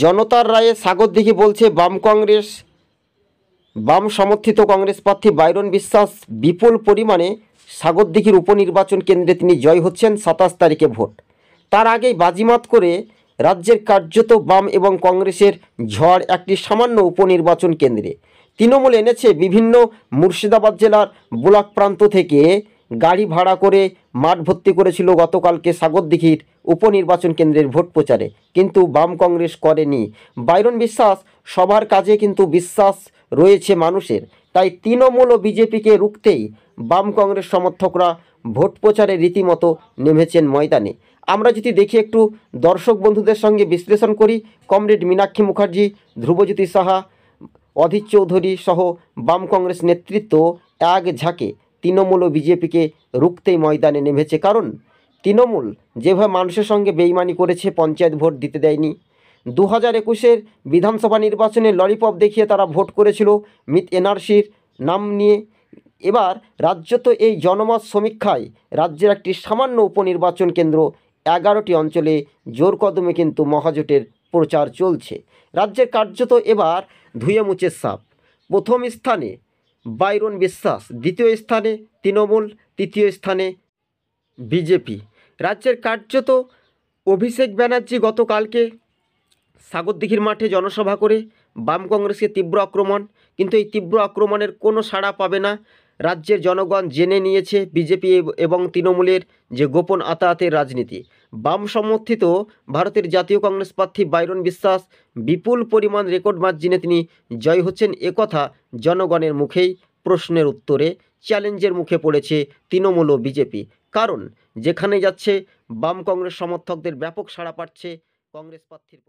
জনতার রায়ে স্বাগত দিঘি বলছে বাম কংগ্রেস বাম সমর্থিত কংগ্রেস প্রার্থী বাইরন বিশ্বাস বিপুল পরিমাণে স্বাগত দিঘির উপনির্বাচন কেন্দ্রে তিনি জয় হচ্ছেন সাতাশ তারিখে ভোট তার আগেই বাজিমাত করে রাজ্যের কার্যত বাম এবং কংগ্রেসের ঝড় একটি সামান্য উপনির্বাচন কেন্দ্রে তৃণমূল এনেছে বিভিন্ন মুর্শিদাবাদ জেলার ব্লক প্রান্ত থেকে গাড়ি ভাড়া করে মাঠ ভর্তি করেছিল গতকালকে সাগরদিঘির উপনির্বাচন কেন্দ্রের ভোট প্রচারে কিন্তু বাম কংগ্রেস করেনি বাইরন বিশ্বাস সবার কাজে কিন্তু বিশ্বাস রয়েছে মানুষের তাই তৃণমূল ও বিজেপিকে রুখতেই বাম কংগ্রেস সমর্থকরা ভোট প্রচারে রীতিমতো নেমেছেন ময়দানে আমরা যদি দেখি একটু দর্শক বন্ধুদের সঙ্গে বিশ্লেষণ করি কমরেড মীনাক্ষী মুখার্জি ধ্রুবজ্যোতি সাহা অধীর চৌধুরী সহ বাম কংগ্রেস নেতৃত্ব এক ঝাঁকে তৃণমূল ও বিজেপিকে রুখতেই ময়দানে নেমেছে কারণ তৃণমূল যেভাবে মানুষের সঙ্গে বেইমানি করেছে পঞ্চায়েত ভোট দিতে দেয়নি দু হাজার একুশের বিধানসভা নির্বাচনে ললিপপ দেখিয়ে তারা ভোট করেছিল মিত এনআরসির নাম নিয়ে এবার রাজ্য তো এই জনমত সমীক্ষায় রাজ্যের একটি সামান্য উপনির্বাচন কেন্দ্র এগারোটি অঞ্চলে জোর কদমে কিন্তু মহাজোটের প্রচার চলছে রাজ্যের কার্যত এবার ধুয়ে মুচের সাপ প্রথম স্থানে বাইরন বিশ্বাস দ্বিতীয় স্থানে তৃণমূল তৃতীয় স্থানে বিজেপি রাজ্যের কার্যত অভিষেক ব্যানার্জি গতকালকে সাগরদিঘির মাঠে জনসভা করে বাম কংগ্রেসকে তীব্র আক্রমণ কিন্তু এই তীব্র আক্রমণের কোনো সাড়া পাবে না রাজ্যের জনগণ জেনে নিয়েছে বিজেপি এবং তৃণমূলের যে গোপন আতাহাতের রাজনীতি বাম সমর্থিত ভারতের জাতীয় কংগ্রেস প্রার্থী বাইরন বিশ্বাস বিপুল পরিমাণ রেকর্ড মার্জিনে তিনি জয় হচ্ছেন একথা জনগণের মুখেই প্রশ্নের উত্তরে চ্যালেঞ্জের মুখে পড়েছে তৃণমূল ও বিজেপি কারণ যেখানে যাচ্ছে বাম কংগ্রেস সমর্থকদের ব্যাপক সাড়া পাচ্ছে কংগ্রেস প্রার্থীর